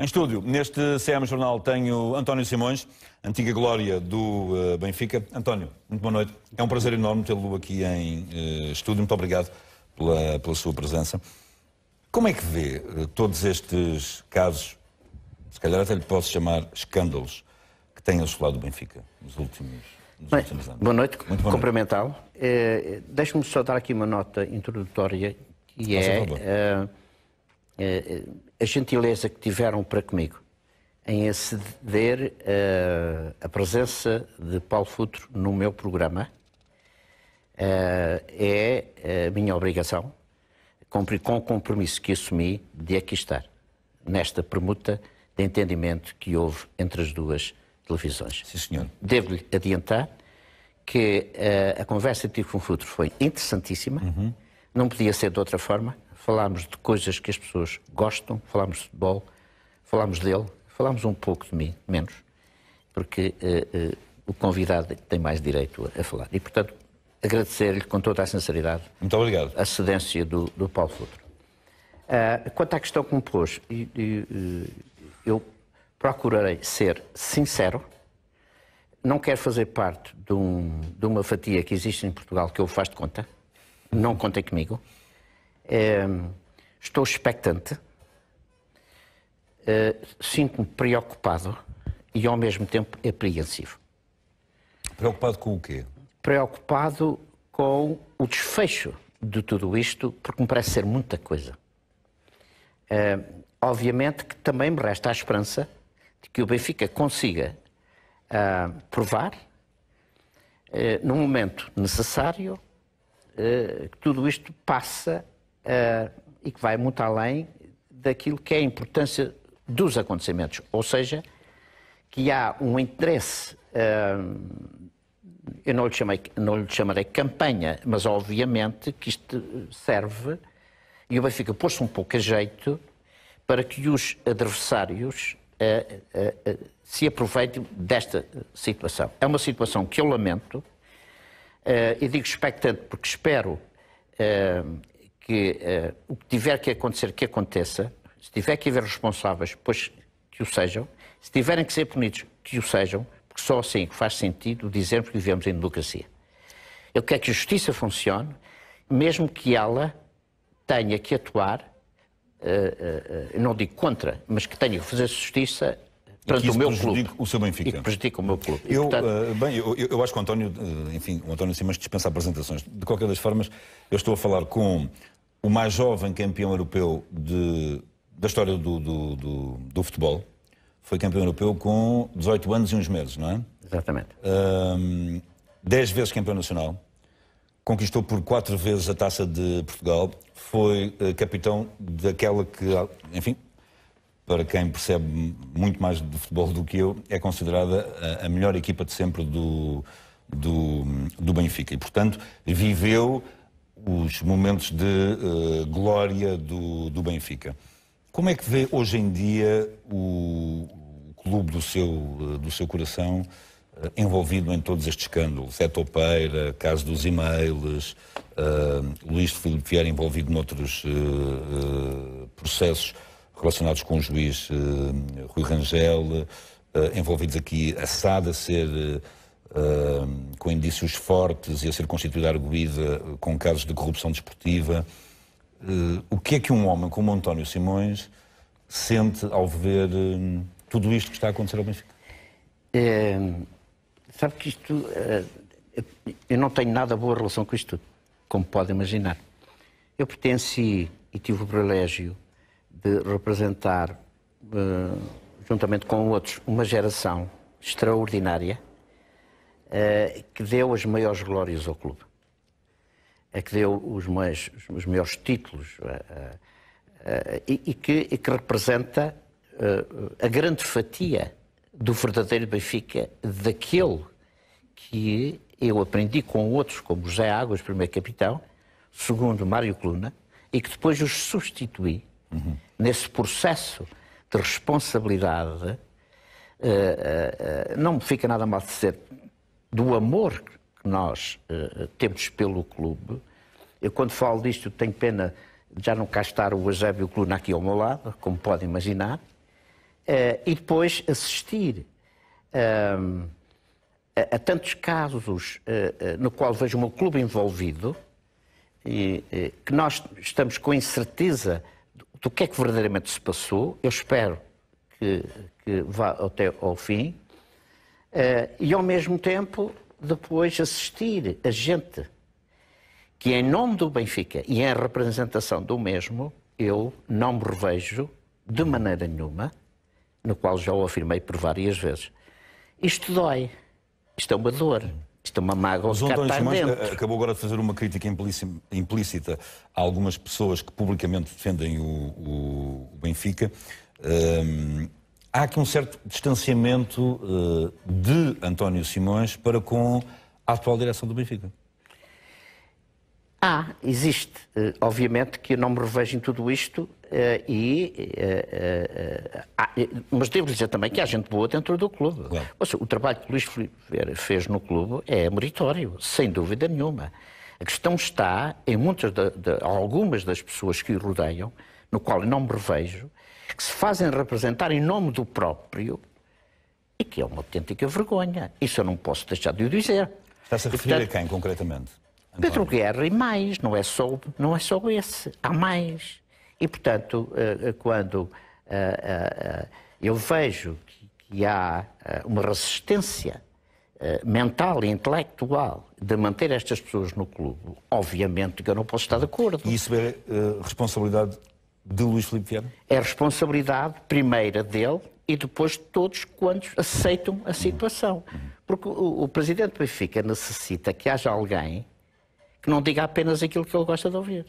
Em estúdio, neste CM Jornal, tenho António Simões, antiga glória do eh, Benfica. António, muito boa noite. É um prazer enorme tê-lo aqui em eh, estúdio. Muito obrigado pela, pela sua presença. Como é que vê eh, todos estes casos, se calhar até lhe posso chamar escândalos, que têm assolado o Benfica nos últimos, nos Bem, últimos anos? Boa noite, muito cumprimentá-lo. Uh, Deixe-me só dar aqui uma nota introdutória, que é a gentileza que tiveram para comigo em aceder uh, a presença de Paulo Futro no meu programa uh, é a minha obrigação, cumprir com o compromisso que assumi de aqui estar, nesta permuta de entendimento que houve entre as duas televisões. Sim, senhor. Devo-lhe adiantar que uh, a conversa que tive com o Futro foi interessantíssima, uhum. não podia ser de outra forma falámos de coisas que as pessoas gostam, falámos de futebol, falámos dele, falámos um pouco de mim, menos, porque uh, uh, o convidado tem mais direito a, a falar. E, portanto, agradecer-lhe com toda a sinceridade Muito obrigado. a cedência do, do Paulo Futuro. Uh, ah, quanto à questão que me pôs, eh, eu procurarei ser sincero, não quero fazer parte de, um, de uma fatia que existe em Portugal que eu faço de conta, não contem comigo. Ehm, estou expectante, eh, sinto-me preocupado e ao mesmo tempo apreensivo. Preocupado com o quê? Preocupado com o desfecho de tudo isto, porque me parece ser muita coisa. Ehm, obviamente que também me resta a esperança de que o Benfica consiga ah, provar, uh, no momento necessário, eh, que tudo isto passa uh, e que vai muito além daquilo que é a importância dos acontecimentos. Ou seja, que há um interesse, uh, eu não lhe, chamei, não lhe chamarei campanha, mas obviamente que isto serve, e o Benfica pôs-se um pouco a jeito para que os adversários uh, uh, se aproveitem desta situação. É uma situação que eu lamento, e digo expectante porque espero que uh, o que tiver que acontecer, que aconteça, se tiver que haver responsáveis, pois que o sejam, se tiverem que ser punidos, que o sejam, porque só assim faz sentido dizermos que vivemos em democracia. Eu quero que a justiça funcione, mesmo que ela tenha que atuar, uh, uh, não digo contra, mas que tenha que fazer justiça para o meu clube. o seu Benfica. E que prejudica o meu clube. Eu, portanto... uh, bem, eu, eu, acho que o António, enfim, o António Simões dispensa apresentações. De qualquer das formas, eu estou a falar com o mais jovem campeão europeu de, da história do, do, do, do, futebol. Foi campeão europeu com 18 anos e uns meses, não é? Exatamente. Um, 10 vezes campeão nacional. Conquistou por 4 vezes a taça de Portugal. Foi uh, capitão daquela que, enfim, para quem percebe muito mais de futebol do que eu, é considerada a, a melhor equipa de sempre do, do, do Benfica. E, portanto, viveu os momentos de uh, glória do, do Benfica. Como é que vê hoje em dia o, o clube do seu, eh, do seu coração uh, envolvido em todos estes escândalos? É Topeira, caso dos e-mails, Luís Filipe Vieira envolvido noutros processos relacionados com o juiz Rui Rangel, envolvidos aqui, assada a ser com indícios fortes e a ser constituída arguída eh, com casos de corrupção desportiva. Uh, o que é que um homem como António Simões sente ao ver uh, tudo isto que está a acontecer ao Benfica? É, sabe que isto. Eh, eu não tenho nada boa relação com isto tudo, como pode imaginar. Eu pertenci e tive o privilégio de representar, juntamente com outros, uma geração extraordinária eh, que deu as maiores glórias ao clube, a é que deu os, mais, os maiores títulos eh, eh, e, que, e, que, representa a grande fatia do verdadeiro Benfica, daquele que eu aprendi com outros, como José Águas, primeiro capitão, segundo Mário Coluna, e que depois os substituí uhum. nesse processo de responsabilidade. Uh, uh, uh, não me fica nada mal de dizer, do amor que nós uh, temos pelo clube. Eu, quando falo disto, tenho pena de já não cá estar o Eusébio Cluna aqui ao meu lado, como podem imaginar, uh, e depois assistir uh, a, a, tantos casos no qual vejo o meu clube envolvido, e, que nós estamos com incerteza do que é que verdadeiramente se passou. Eu espero que, que vá até ao fim Uh, e ao mesmo tempo depois assistir a gente que em nome do Benfica e em representação do mesmo, eu não me revejo de maneira nenhuma, no qual já o afirmei por várias vezes. Isto dói, isto é uma dor. Isto é uma mágoa Mas António Simões eh, acabou agora de fazer uma crítica implícita a algumas pessoas que publicamente defendem o, o Benfica. Um, ehm, há aqui um certo distanciamento uh, de António Simões para com a atual direção do Benfica. Há, ah, existe. Uh, obviamente que eu não me revejo em tudo isto, uh, e, há, ah, mas devo dizer também que há gente boa dentro do clube. Claro. Seja, o trabalho que o Luís Filipe fez no clube é meritório, sem dúvida nenhuma. A questão está em muitas de, de, algumas das pessoas que o rodeiam, no qual eu não me revejo, que se fazem representar em nome do próprio e que é uma autêntica vergonha. Isso eu não posso deixar de o dizer. Está-se a referir portanto, a quem, concretamente? António? Pedro Guerra e mais, não é, só, não é só esse, há mais. E, portanto, eh, eh, quando eh, eu vejo que há uma resistência mental e intelectual de manter estas pessoas no clube, obviamente que eu não posso estar de acordo. E isso é responsabilidade de Luís Filipe Vieira? É responsabilidade primeira dele e depois de todos quantos aceitam a situação. Porque o, o presidente do Benfica necessita que haja alguém que não diga apenas aquilo que ele gosta de ouvir.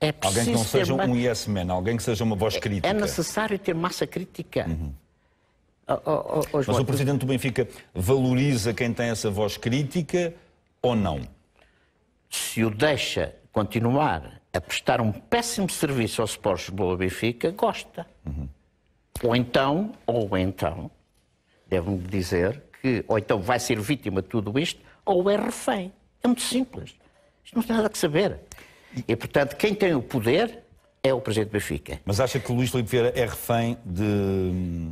É alguém que não seja uma... um yes man, alguém que seja uma voz é crítica. É necessário ter massa crítica. Uhum. Mas o presidente do Benfica valoriza quem tem essa voz crítica ou não? Se o deixa continuar a prestar um péssimo serviço ao Sport Boa Benfica gosta. Uhum. Ou então, ou então, devem me dizer que, ou então vai ser vítima de tudo isto, ou é refém. É muito simples. Isto não tem nada a saber. E, portanto, quem tem o poder é o Presidente Benfica. Mas acha que o Luís Filipe Vieira é refém de,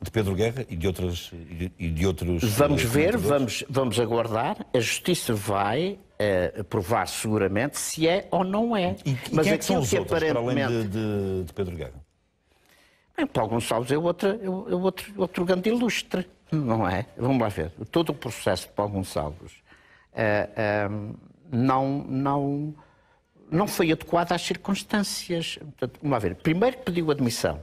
de Pedro Guerra e de, outras, e de outros... Vamos eh, ver, vamos, vamos aguardar. A Justiça vai uh, provar seguramente se é ou não é. E, e Mas quem é que são os que outros, aparentemente... para além de, de, de Pedro Guerra? Bem, Paulo Gonçalves é, é, é, outro, outro grande ilustre, não é? Vamos lá ver. Todo o processo de Paulo Gonçalves uh, uh, não, não, não foi adequado às circunstâncias. Portanto, vamos lá ver. Primeiro pediu admissão.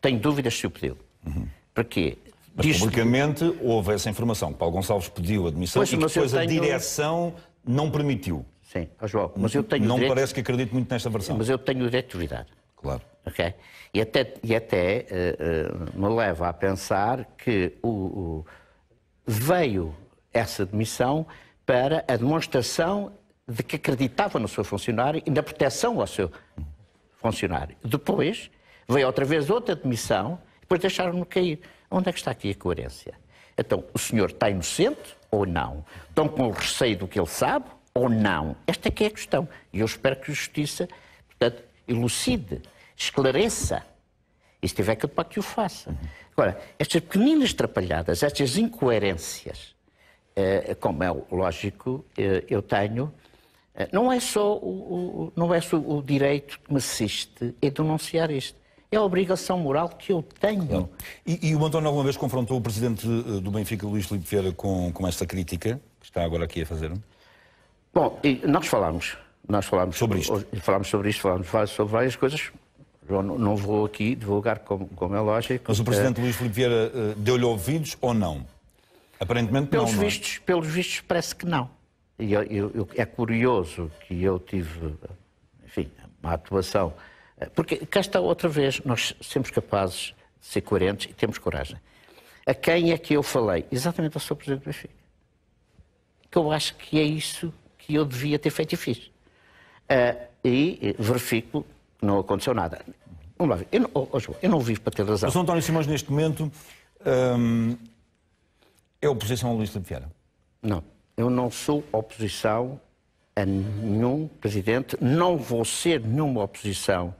Tenho dúvidas se o pediu. Uhum. Porquê? Mas, publicamente houve essa informação. Paulo Gonçalves pediu admissão pois, e depois tenho... a direção não permitiu. Sim, oh, João, mas eu tenho Não direito... parece que acredito muito nesta versão. Mas eu tenho o direito de duvidar. Claro. ok. E até, e até uh, uh, me leva a pensar que o, o, veio essa demissão para a demonstração de que acreditava no seu funcionário e na proteção ao seu funcionário. Depois veio outra vez outra demissão, depois deixaram-no cair. Onde é que está aqui a coerência? Então, o senhor está inocente ou não? Estão com o receio do que ele sabe ou não? Esta é que é a questão. E eu espero que a Justiça, portanto, elucide, esclareça. E se tiver que para que o faça. Agora, estas pequeninas trapalhadas, estas incoerências, eh, como é lógico, eh, eu tenho. Eh, não é só o, não é só o direito que me assiste em é denunciar isto. É a obrigação moral que eu tenho. E, e, o António alguma vez confrontou o presidente eh, do Benfica, Luís Filipe Vieira, com, com esta crítica que está agora aqui a fazer? Bom, nós falámos. Nós falámos sobre isto. Falámos sobre isto, falámos sobre várias coisas. Eu não vou aqui divulgar, como, como é lógico. Mas o eh, presidente Luís Filipe Vieira eh, deu-lhe ouvidos ou não? Aparentemente pelos não, é? vistos, não. Pelos vistos, parece que não. E eu, eu, é curioso que eu tive, enfim, uma atuação porque cá está outra vez, nós somos capazes de ser coerentes e temos coragem. A quem é que eu falei? Exatamente ao Sr. Presidente do Benfica. Que eu acho que é isso que eu devia ter feito e fiz. Uh, e verifico que não aconteceu nada. Vamos lá ver. Eu não, oh, oh João, eu não vivo para ter razão. O Sr. António Simões, neste momento, hum, é oposição a Luís de Vieira? Não. Eu não sou oposição a nenhum presidente. Não vou ser nenhuma oposição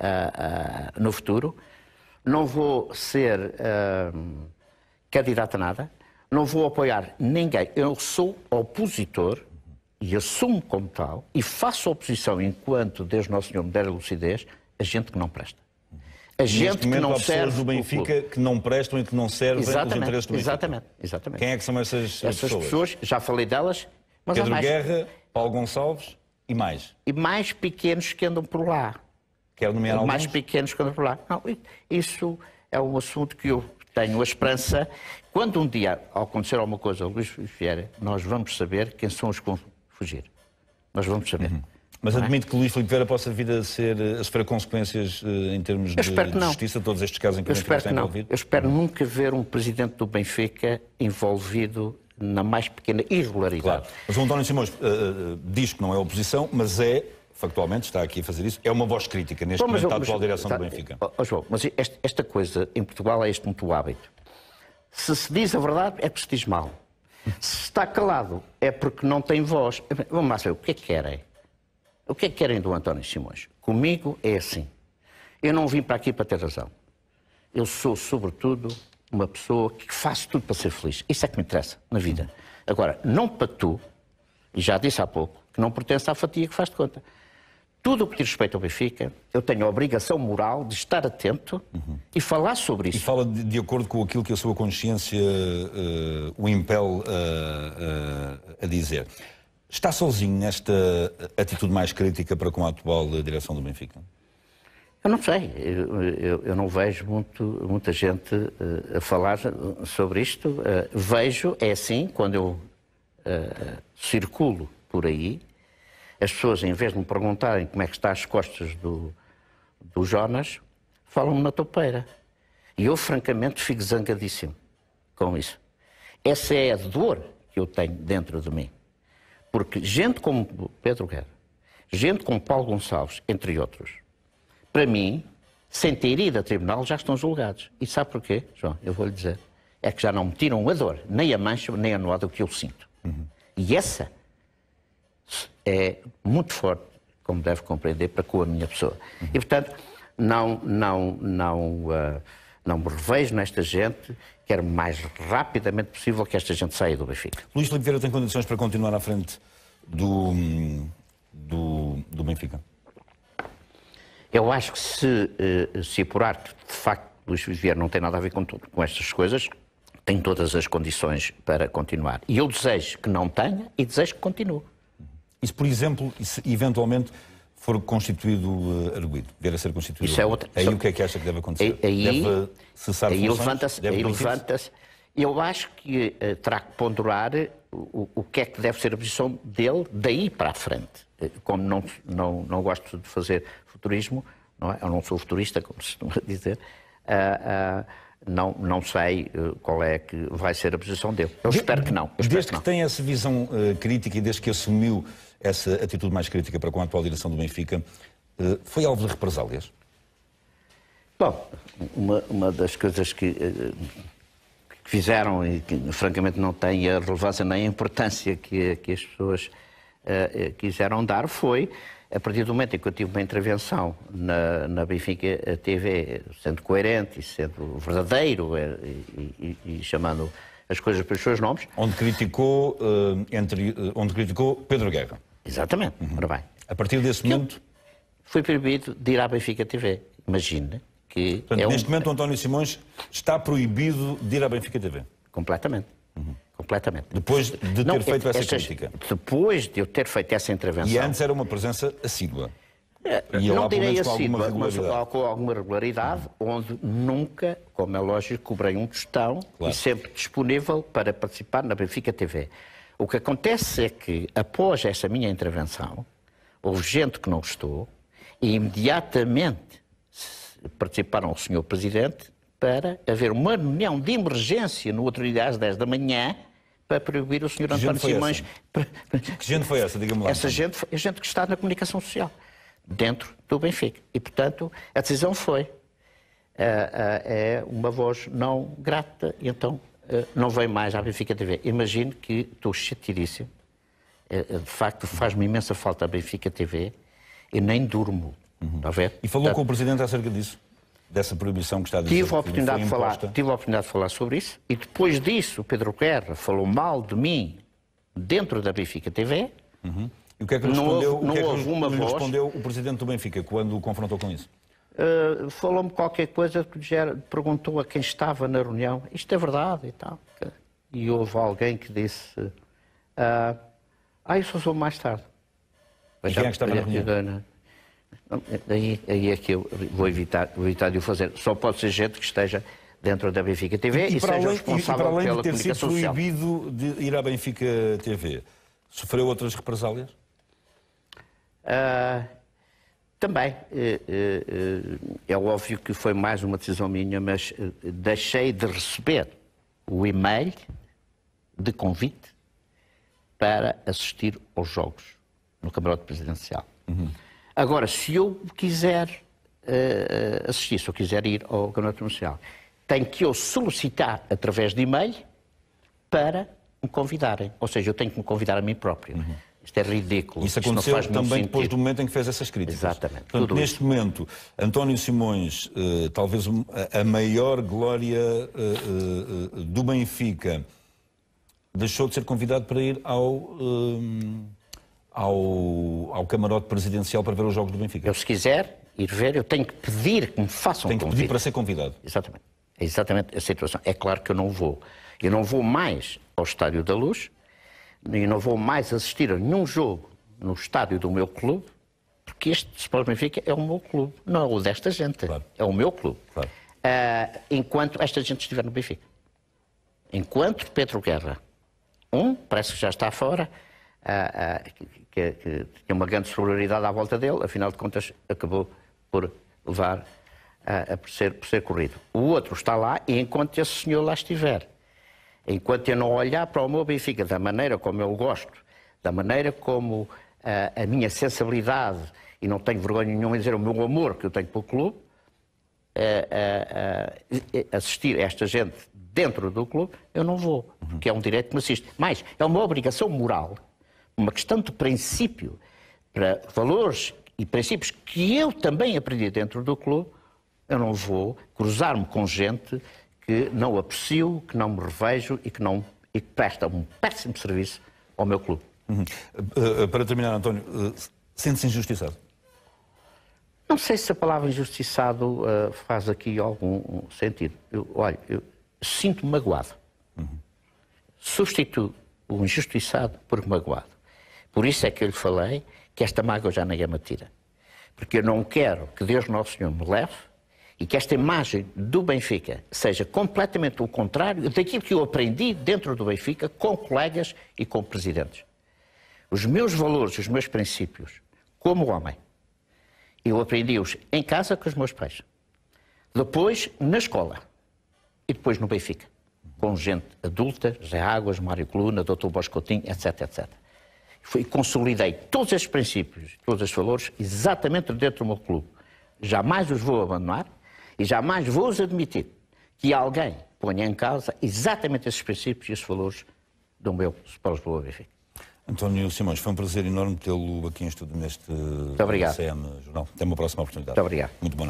uh, no futuro. Não vou ser ah, candidato a nada, não vou apoiar ninguém. Eu sou opositor e assumo como tal e faço oposição enquanto Deus Nosso Senhor me der a lucidez a gente que não presta. A gente que não serve. do Benfica que não prestam e que não servem exatamente, os interesses do Benfica. Exatamente, exatamente. Quem é que são essas, essas pessoas? pessoas? Já falei delas, mas Pedro há mais. Guerra, Paulo Gonçalves e mais. E mais pequenos que andam por lá. Quer é nomear alguns? Mais pequenos quando falar. Não, isso é um assunto que eu tenho a esperança. Quando um dia acontecer alguma coisa Luís Vieira, nós vamos saber quem são os que vão fugir. Nós vamos saber. Uhum. Mas é? admito é? que Luís Filipe Vieira possa vir a, ser, a sofrer consequências eh, em termos de, de justiça, todos estes casos em que o Benfica está envolvido? Eu espero uhum. nunca ver um presidente do Benfica envolvido na mais pequena irregularidade. Claro. Mas o António Simões uh, uh, diz que não é oposição, mas é factualmente está aqui a fazer isso, é uma voz crítica neste Bom, momento à atual direção está, do tá, Benfica. Oh, João, mas esta coisa em Portugal é este muito hábito. Se se diz a verdade é porque se diz mal. Se está calado é porque não tem voz. Vamos lá saber, o que é que querem? O que é que querem do António Simões? Comigo é assim. Eu não vim para aqui para ter razão. Eu sou, sobretudo, uma pessoa que faço tudo para ser feliz. Isso é que me interessa na vida. Agora, não para tu, e já disse há pouco, que não pertence à fatia que faz de conta tudo o que diz respeito ao Benfica, eu tenho a obrigação moral de estar atento uhum. e falar sobre isso. E fala de, de, acordo com aquilo que a sua consciência uh, o impele uh, uh, a dizer. Está sozinho nesta atitude mais crítica para com a atual direção do Benfica? Eu não sei, eu, eu, eu não vejo muito, muita gente a falar sobre isto. vejo, é assim, quando eu circulo por aí, as pessoas, em vez de me perguntarem como é que está as costas do, do Jonas, falam-me na topeira. E eu, francamente, fico zangadíssimo com isso. Essa é a dor que eu tenho dentro de mim. Porque gente como Pedro Guerra, gente como Paulo Gonçalves, entre outros, para mim, sem ter ido a tribunal, já estão julgados. E sabe porquê, João? Eu vou lhe dizer. É que já não me tiram a dor, nem a mancha, nem a nódoa que eu sinto. Uhum. E essa é muito forte, como deve compreender, para com a minha pessoa. Uhum. E, portanto, não, não, não, uh, não me revejo nesta gente. Quero mais rapidamente possível que esta gente saia do Benfica. Luís Oliveira tem condições para continuar à frente do, do, do Benfica? Eu acho que se, eh, se apurar que de facto Luís Vivier não tem nada a ver com, tudo, com estas coisas, tem todas as condições para continuar. E eu desejo que não tenha e desejo que continue. E se, por exemplo, se eventualmente for constituído uh, eh, arguido, vier a ser constituído. Isso é outra. Aí só... o que é que acha que deve acontecer? Aí, deve cessar aí levanta-se. Aí levanta-se. Eu acho que uh, terá que ponderar o, o que é que deve ser a posição dele daí para a frente. Eh, como não, não, não gosto de fazer futurismo, não é? eu não sou futurista, como se costuma dizer. Uh, uh, não, não sei eh, qual é que vai ser a posição dele. Eu de, espero que não. Espero desde que, não. tem essa visão uh, crítica e desde que assumiu essa atitude mais crítica para com a atual direção do Benfica, uh, foi alvo de represálias? Bom, uma, uma das coisas que, uh, que fizeram e que francamente não tem a relevância nem a importância que, que as pessoas uh, quiseram dar foi, a partir do momento em que eu tive uma intervenção na, na Benfica eh, TV, sendo coerente e sendo verdadeiro e, e, e chamando as coisas pelos seus nomes. Onde criticou, uh, entre, uh, onde criticou Pedro Guerra. Exatamente. Uhum. Ora bem. A partir desse momento. Foi proibido de ir à Benfica TV. Imagina que. Portanto, é neste um... momento, António Simões está proibido de ir à Benfica TV. Completamente. Uhum completamente. Depois de ter não, feito essa estas, crítica? Depois de eu ter feito essa intervenção. E antes era uma presença assídua? Eh, e não direi assídua, mas com alguma regularidade, hum. onde nunca, como é lógico, cobrei um tostão claro. e sempre disponível para participar na Benfica TV. O que acontece é que, após essa minha intervenção, houve gente que não gostou e imediatamente participaram o Sr. Presidente para haver uma reunião de emergência no outro dia às 10 da manhã para proibir o senhor António Simões. Que gente foi essa, diga-me lá? Essa então. gente é gente que está na comunicação social, dentro do Benfica. E, portanto, a decisão foi. Eh, eh, é uma voz não grata, e então eh, não vem mais à Benfica TV. Imagino que estou chateadíssimo. de facto, faz-me imensa falta a Benfica TV e nem durmo. Uhum. Está a ver? E falou portanto, com o Presidente acerca disso? dessa proibição que está a dizer. Tive a oportunidade, de falar, tive a oportunidade de falar sobre isso e depois disso o Pedro Guerra falou mal de mim dentro da Benfica TV. Uhum. E o que é que respondeu, é respondeu o presidente do Benfica quando o confrontou com isso? Uh, Falou-me qualquer coisa que perguntou a quem estava na reunião. Isto é verdade e tal. E houve alguém que disse. Uh, ah, isso sou mais tarde. Mas e quem é que estava na reunião? Né? aí, aí é que eu vou evitar, vou evitar de o fazer. Só pode ser gente que esteja dentro da Benfica TV e, e seja além, responsável e, para além pela de ter sido social. proibido de ir à Benfica TV, sofreu outras represálias? Uh, também. Uh, uh, é óbvio que foi mais uma decisão minha, mas deixei de receber o e-mail de convite para assistir aos jogos no camarote presidencial. Uhum. Agora, se eu quiser uh, assistir, se eu quiser ir ao Campeonato Nacional, tenho que eu solicitar através de e-mail para me convidarem. Ou seja, eu tenho que me convidar a mim próprio. Uhum. Isto é ridículo. Isso aconteceu Isto também depois do momento em que fez essas críticas. Exatamente. Portanto, neste isso. momento, António Simões, eh, talvez a maior glória do Benfica, deixou de ser convidado para ir ao ehm, ao, ao camarote presidencial para ver os Jogos do Benfica? Eu, se quiser ir ver, eu tenho que pedir que me façam Tem que convite. pedir para ser convidado. Exatamente. É exatamente a situação. É claro que eu não vou. Eu não vou mais ao Estádio da Luz e não vou mais assistir a nenhum jogo no estádio do meu clube, porque este Sport Benfica é o meu clube, não é o desta gente. Claro. É o meu clube. Claro. Uh, enquanto esta gente estiver no Benfica. Enquanto Pedro Guerra, um, parece que já está fora, uh, uh, que, que tinha uma grande solidariedade à volta dele, afinal de contas acabou por levar a, a por, ser, por ser corrido. O outro está lá e enquanto esse senhor lá estiver, enquanto eu não olhar para o meu Benfica da maneira como eu gosto, da maneira como a, a minha sensibilidade, e não tenho vergonha nenhuma em dizer o meu amor que eu tenho pelo clube, a, assistir esta gente dentro do clube, eu não vou, porque é um direito que me assiste. Mas é uma obrigação moral uma questão de princípio para valores e princípios que eu também aprendi dentro do clube, eu não vou cruzar-me com gente que não aprecio, que não me revejo e que, não, e que presta um péssimo serviço ao meu clube. Uhum. Uh, para terminar, António, uh, sente-se injustiçado? Não sei se a palavra injustiçado uh, faz aqui algum sentido. Eu, olha, eu sinto-me magoado. Uhum. Substituo o injustiçado por magoado. Por isso é que eu lhe falei que esta mágoa já ninguém me tira. Porque eu não quero que Deus Nosso Senhor me leve e que esta imagem do Benfica seja completamente o contrário daquilo que eu aprendi dentro do Benfica com colegas e com presidentes. Os meus valores, os meus princípios, como homem, eu aprendi-os em casa com os meus pais, depois na escola e depois no Benfica, com gente adulta, Zé Águas, Mário Coluna, Dr. Boscotinho, etc, etc e consolidei todos esses princípios, todos esses valores, exatamente dentro do meu clube. Jamais os vou abandonar e jamais vou os admitir que alguém ponha em causa exatamente esses princípios e esses valores do meu os Lisboa Benfica. António Simões, foi um prazer enorme tê-lo aqui em estudo neste eh, CM Jornal. Até uma próxima oportunidade. Muito obrigado. Muito bom.